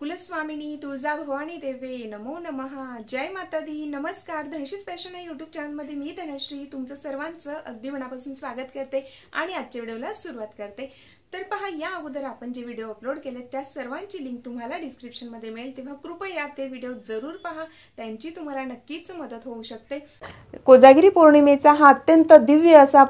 कुलस्वामिनी भवानी देवे नमो नमहा जय माता दी नमस्कार धनशी स्पेशल या युट्यूब मध्ये मी धनश्री तुमचं सर्वांचं अगदी मनापासून स्वागत करते आणि आजच्या व्हिडिओला सुरुवात करते तर पहा या अगोदर आपण जे व्हिडिओ अपलोड केले त्या सर्वांची लिंक तुम्हाला डिस्क्रिप्शन मध्ये मिळेल तेव्हा कृपया ते व्हिडिओ जरूर पहा त्यांची तुम्हाला नक्कीच मदत होऊ शकते कोजागिरी पौर्णिमेचा हा अत्यंत दिव्य असा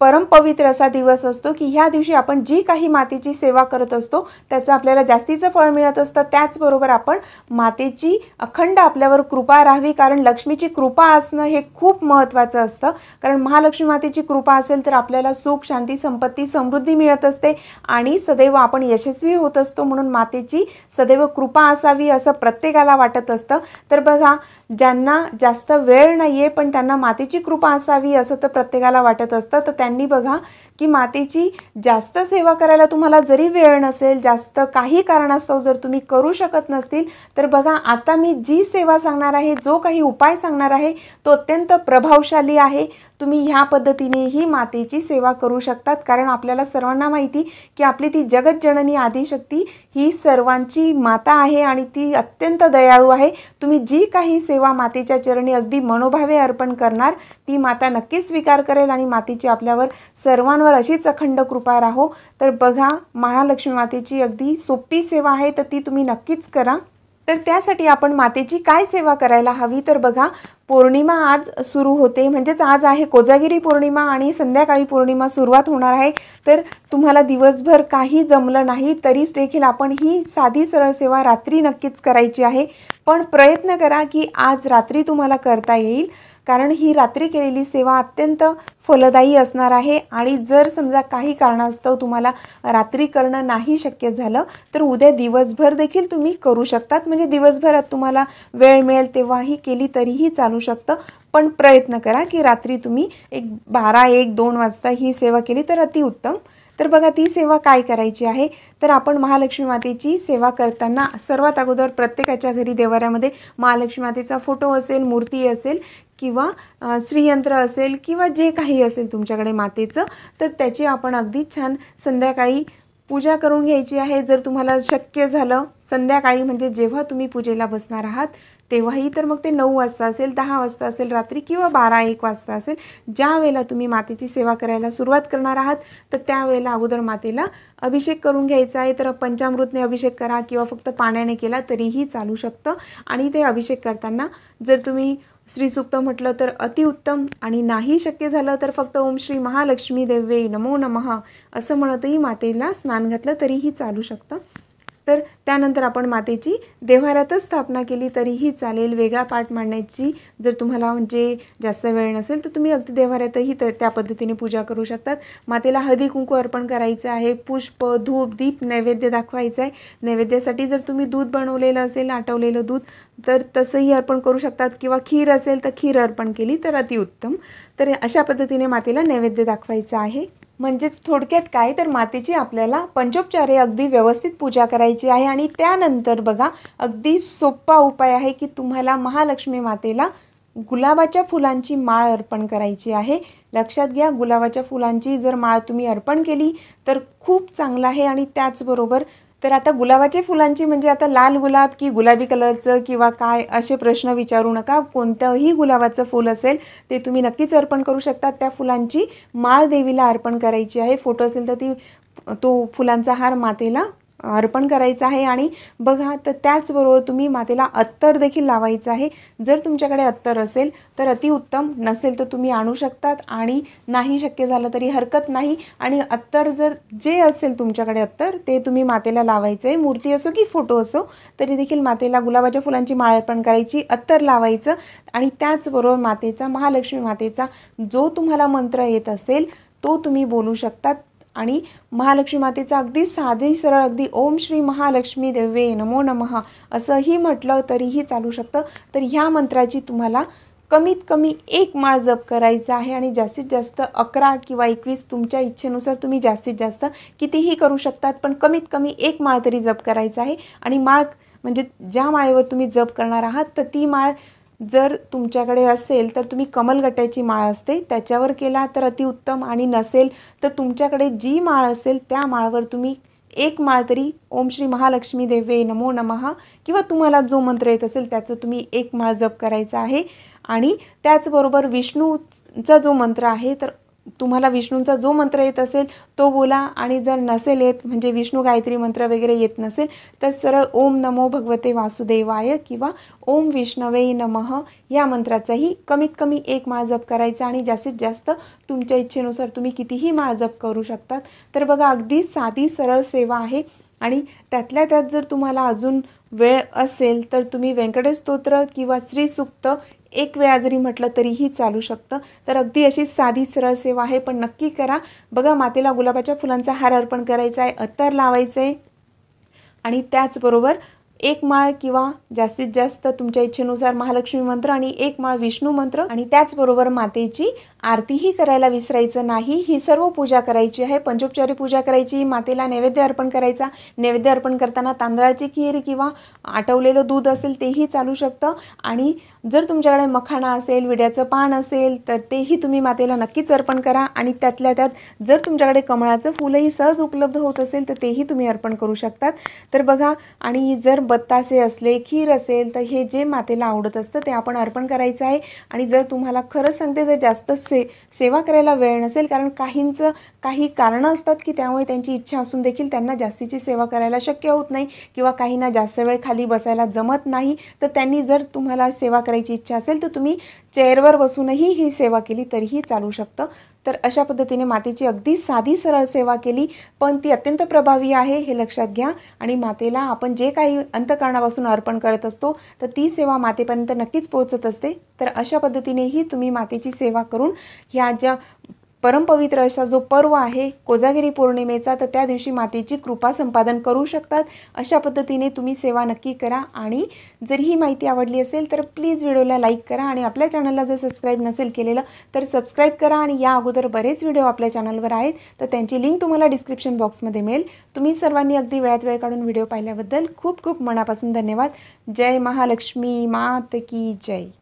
परमपवित्र असा दिवस असतो की ह्या दिवशी आपण जी काही मातेची सेवा करत असतो त्याचं आपल्याला जास्तीचं फळ मिळत असतं त्याचबरोबर आपण मातेची अखंड आपल्यावर कृपा राहावी कारण लक्ष्मीची कृपा असणं हे खूप महत्त्वाचं असतं कारण महालक्ष्मी मातेची कृपा असेल तर आपल्याला सुख शांती संपत्ती समृद्धी मिळत असते आणि सदैव आपण यशस्वी होत असतो म्हणून मातेची सदैव कृपा असावी असं प्रत्येकाला वाटत असतं तर बघा ज्यांना जास्त वेळ नाही आहे पण त्यांना मातेची कृपा असावी असं तर प्रत्येकाला वाटत असतं तर त्यांनी बघा की मातेची जास्त सेवा करायला तुम्हाला जरी वेळ नसेल जास्त काही कारणास्तव जर तुम्ही करू शकत नसतील तर बघा आता मी जी सेवा सांगणार आहे जो काही उपाय सांगणार आहे तो अत्यंत प्रभावशाली आहे तुम्ही ह्या पद्धतीनेही मातेची सेवा करू शकतात कारण आपल्याला सर्वांना माहिती की आपली ती जगत जननी आदिशक्ती ही सर्वांची माता आहे आणि ती अत्यंत दयाळू आहे तुम्ही जी काही सेवा मातेच्या चरणी अगदी मनोभावे अर्पण करणार ती माता नक्कीच स्वीकार करेल आणि मातेची आपल्यावर सर्वांवर अशीच अखंड कृपा राहो तर बघा महालक्ष्मी मातेची अगदी सोपी सेवा आहे तर ती तुम्ही नक्कीच करा तर त्यासाठी आपण मातेची काय सेवा करायला हवी तर बघा पौर्णिमा आज सुरू होते म्हणजेच आज आहे कोजागिरी पौर्णिमा आणि संध्याकाळी पौर्णिमा सुरुवात होणार आहे तर तुम्हाला दिवसभर काही जमलं नाही तरी देखील आपण ही साधी सरळ सेवा रात्री नक्कीच करायची आहे पण प्रयत्न करा की आज रात्री तुम्हाला करता येईल कारण ही रात्री केलेली सेवा अत्यंत फलदायी असणार आहे आणि जर समजा काही कारणास्तव तुम्हाला रात्री करणं नाही शक्य झालं तर उद्या दिवसभर देखील तुम्ही करू शकतात म्हणजे दिवसभरात तुम्हाला वेळ मिळेल तेव्हाही केली तरीही चालू शकतं पण प्रयत्न करा की रात्री तुम्ही एक बारा एक दोन वाजता ही सेवा केली तर अतिउत्तम तर बघा ती सेवा काय करायची आहे तर आपण महालक्ष्मी मातेची सेवा करताना सर्वात अगोदर प्रत्येकाच्या घरी देवाऱ्यामध्ये महालक्ष्मी मातेचा फोटो असेल मूर्ती असेल किंवा श्रीयंत्र असेल किंवा जे काही असेल तुमच्याकडे मातेचं तर त्याची आपण अगदी छान संध्याकाळी पूजा करून घ्यायची आहे जर तुम्हाला शक्य झालं संध्याकाळी म्हणजे जेव्हा तुम्ही पूजेला बसणार आहात तेव्हाही तर मग ते नऊ वाजता असेल दहा वाजता असेल रात्री किंवा बारा एक वाजता असेल ज्या वेळेला तुम्ही मातेची सेवा करायला सुरुवात करणार आहात तर त्यावेळेला अगोदर मातेला अभिषेक करून घ्यायचा आहे तर पंचामृतने अभिषेक करा किंवा फक्त पाण्याने केला तरीही चालू शकतं आणि ते अभिषेक करताना जर तुम्ही श्रीसुक्त म्हटलं तर अतिउत्तम आणि नाही शक्य झालं तर फक्त ओम श्री महालक्ष्मी देवे नमो नमः असं म्हणतही मातेला स्नान घातलं तरीही चालू शकतं तर त्यानंतर आपण मातेची देव्हाऱ्यातच स्थापना केली तरीही चालेल वेगळा पाठ मांडण्याची जर तुम्हाला म्हणजे जास्त वेळ नसेल तर तुम्ही अगदी देव्हाऱ्यातही त्या पद्धतीने पूजा करू शकतात मातेला हळदी कुंकू अर्पण करायचं आहे पुष्प धूप दीप नैवेद्य दाखवायचं आहे नैवेद्यासाठी जर तुम्ही दूध बनवलेलं असेल आटवलेलं दूध तर तसंही अर्पण करू शकतात किंवा खीर असेल तर खीर अर्पण केली तर अतिउत्तम तर अशा पद्धतीने मातेला नैवेद्य दाखवायचं आहे म्हणजेच थोडक्यात काय तर मातेची आपल्याला पंचोपचारे अगदी व्यवस्थित पूजा करायची आहे आणि त्यानंतर बघा अगदी सोपा उपाय आहे की तुम्हाला महालक्ष्मी मातेला गुलाबाच्या फुलांची माळ अर्पण करायची आहे लक्षात घ्या गुलाबाच्या फुलांची जर माळ तुम्ही अर्पण केली तर खूप चांगलं आहे आणि त्याचबरोबर तर आता गुलाबाच्या फुलांची म्हणजे आता लाल गुलाब की गुलाबी कलरचं किंवा काय असे प्रश्न विचारू नका कोणतंही गुलाबाचं फुल असेल ते तुम्ही नक्कीच अर्पण करू शकता त्या फुलांची माळ देवीला अर्पण करायची आहे फोटो असेल तर ती तो फुलांचा हार मातेला अर्पण करायचं आहे आणि बघा तर त्याचबरोबर तुम्ही मातेला अत्तर देखील लावायचं आहे जर तुमच्याकडे अत्तर असेल तर अतिउत्तम नसेल तर तुम्ही आणू शकतात आणि नाही शक्य झालं तरी हरकत नाही आणि अत्तर जर जे असेल तुमच्याकडे अत्तर ते तुम्ही मातेला लावायचं आहे मूर्ती असो की फोटो असो तरी देखील मातेला गुलाबाच्या फुलांची माळ अर्पण करायची अत्तर लावायचं आणि त्याचबरोबर मातेचा महालक्ष्मी मातेचा जो तुम्हाला मंत्र येत असेल तो तुम्ही बोलू शकतात आणि महालक्ष्मी मातेचं अगदी साधे सरळ अगदी ओम श्री महालक्ष्मी देवे नमो नमः असंही म्हटलं तरीही चालू शकतं तर ह्या मंत्राची तुम्हाला कमीत कमी एक माळ जप करायचा आहे आणि जास्तीत जास्त अकरा किंवा एकवीस तुमच्या इच्छेनुसार तुम्ही जास्तीत जास्त कितीही करू शकतात पण कमीत कमी एक माळ तरी जप करायचा आहे आणि माळ म्हणजे ज्या माळेवर तुम्ही जप करणार आहात तर ती माळ जर तुमच्याकडे असेल तर तुम्ही कमलगट्याची माळ असते त्याच्यावर केला तर अतिउत्तम आणि नसेल तर तुमच्याकडे जी माळ असेल त्या माळवर तुम्ही एक माळ तरी ओम श्री महालक्ष्मी देवे नमो नमहा किंवा तुम्हाला जो मंत्र येत असेल त्याचं तुम्ही एक माळ जप करायचा आहे आणि त्याचबरोबर विष्णूचा जो मंत्र आहे तर तुम्हाला विष्णूंचा जो मंत्र येत असेल तो बोला आणि जर नसेल येत म्हणजे विष्णू गायत्री मंत्र वगैरे येत नसेल तर सरळ ओम नमो भगवते वासुदेवाय किंवा ओम विष्णवे नमः या मंत्राचाही कमीत कमी एक माळ जप करायचा आणि जास्तीत जास्त तुमच्या इच्छेनुसार तुम्ही कितीही माळ जप करू शकतात तर बघा अगदी साधी सरळ सेवा आहे आणि त्यातल्या त्यात जर तुम्हाला अजून वेळ असेल तर तुम्ही व्यंकटेश स्तोत्र किंवा श्रीसुक्त एक वेळा जरी म्हटलं तरीही चालू शकतं तर अगदी अशी साधी सरळ सेवा आहे पण नक्की करा बघा मातेला गुलाबाच्या फुलांचा हार अर्पण करायचा आहे अत्तर लावायचं आहे आणि त्याचबरोबर एक माळ किंवा जास्तीत जास्त तुमच्या इच्छेनुसार महालक्ष्मी मंत्र आणि एक माळ विष्णू मंत्र आणि त्याचबरोबर मातेची आरतीही करायला विसरायचं नाही ही सर्व पूजा करायची आहे पंचोपचारी पूजा करायची मातेला नैवेद्य अर्पण करायचा नैवेद्य अर्पण करताना तांदळाची खीर किंवा आटवलेलं दूध असेल तेही चालू शकतं आणि जर तुमच्याकडे मखाणा असेल विड्याचं पान असेल तर तेही तुम्ही मातेला नक्कीच अर्पण करा आणि त्यातल्या त्यात जर तुमच्याकडे कमळाचं फुलंही सहज उपलब्ध होत असेल तर तेही तुम्ही अर्पण करू शकतात तर बघा आणि जर बत्तासे असले खीर असेल तर हे जे मातेला आवडत असतं ते आपण अर्पण करायचं आहे आणि जर तुम्हाला खरंच सांगते जर जास्त से सेवा करायला वेळ नसेल कारण काहींचं काही कारणं असतात की त्यामुळे त्यांची इच्छा असून देखील त्यांना जास्तीची सेवा करायला शक्य होत नाही किंवा काहींना जास्त वेळ खाली बसायला जमत नाही तर त्यांनी जर तुम्हाला सेवा करायची इच्छा असेल तर तुम्ही चेअरवर बसूनही ही सेवा केली तरीही चालू शकतं तर अशा पद्धतीने मातेची अगदी साधी सरळ सेवा केली पण ती अत्यंत प्रभावी आहे हे लक्षात घ्या आणि मातेला आपण जे काही अंतकरणापासून अर्पण करत असतो तर ती सेवा मातेपर्यंत नक्कीच पोहोचत असते तर अशा पद्धतीनेही तुम्ही मातेची सेवा करून ह्या ज्या परमपवित्र असा जो पर्व आहे कोजागिरी पौर्णिमेचा तर त्या दिवशी मातेची कृपा संपादन करू शकतात अशा पद्धतीने तुम्ही सेवा नक्की करा आणि जर ही माहिती आवडली असेल तर प्लीज व्हिडिओला लाईक करा आणि आपल्या चॅनलला जर सबस्क्राईब नसेल केलेलं तर सबस्क्राईब करा आणि या अगोदर बरेच व्हिडिओ आपल्या चॅनलवर आहेत तर त्यांची लिंक तुम्हाला डिस्क्रिप्शन बॉक्समध्ये मिळेल तुम्ही सर्वांनी अगदी वेळात वेळ काढून व्हिडिओ पाहिल्याबद्दल खूप खूप मनापासून धन्यवाद जय महालक्ष्मी मात की जय